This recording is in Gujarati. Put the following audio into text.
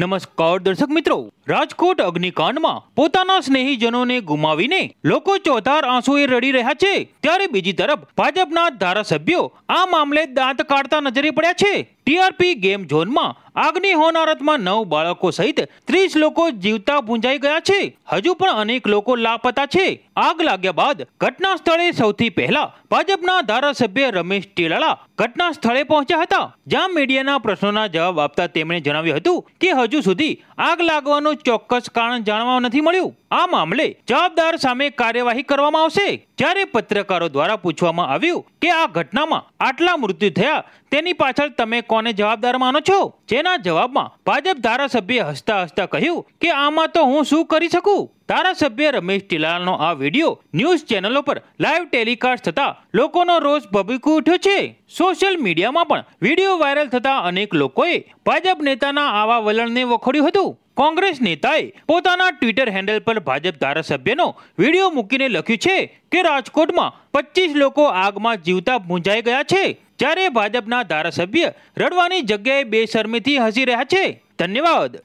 નમસ્કાર દર્શક મિત્રો રાજકોટ અગ્નિકાંડમાં પોતાના સ્નેહીજનોને ગુમાવીને લોકો ચોધાર આંસુએ રડી રહ્યા છે ત્યારે બીજી તરફ ભાજપના ધારાસભ્યો આ મામલે દાંત કાઢતા નજરે પડ્યા છે ટીઆરપી ગેમ ઝોનમાં આગની હોનારતમાં નવ બાળકો સહિત ત્રીસ લોકો જીવતા ભૂંજાઈ ગયા છે હજુ પણ અનેક લોકો લાપતા છે આગ લાગ્યા બાદ ઘટના સ્થળે સૌથી પહેલા ભાજપના ધારાસભ્ય રમેશ ટીલાળા ઘટના સ્થળે પહોંચ્યા હતા જ્યાં મીડિયાના પ્રશ્નોના જવાબ આપતા તેમણે જણાવ્યું હતું કે હજુ સુધી આગ લાગવાનું ચોક્કસ કારણ જાણવા નથી મળ્યું આ મામલે જવાબદાર સામે કાર્યવાહી કરવામાં આવશે જ્યારે પત્રકારો દ્વારા પૂછવામાં આવ્યું કે આ ઘટનામાં આટલા મૃત્યુ થયા તેની પાછળ તમે કોને જવાબદાર માનો છો જેના જવાબમાં ભાજપ ધારાસભ્ય હસતા હસતા કહ્યું કે આમાં તો હું શું કરી શકું ધારાસભ્ય રમેશ ટીલાલનો આ વિડિયો ન્યૂઝ ચેનલો પર લાઈવ ટેલિકાસ્ટ થતા લોકોનો રોષ ભભૂકી ઉઠ્યો છે સોશિયલ મીડિયામાં પણ વિડીયો વાયરલ થતા અનેક લોકોએ ભાજપ નેતાના આવા વલણને વખોડ્યું હતું કોંગ્રેસ નેતાએ પોતાના ટ્વિટર હેન્ડલ પર ભાજપ ધારાસભ્યનો વિડીયો મૂકીને લખ્યું છે કે રાજકોટમાં પચીસ લોકો આગમાં જીવતા મૂંઝાઈ ગયા છે જ્યારે ભાજપના ધારાસભ્ય રડવાની જગ્યાએ બેશરમીથી હસી રહ્યા છે ધન્યવાદ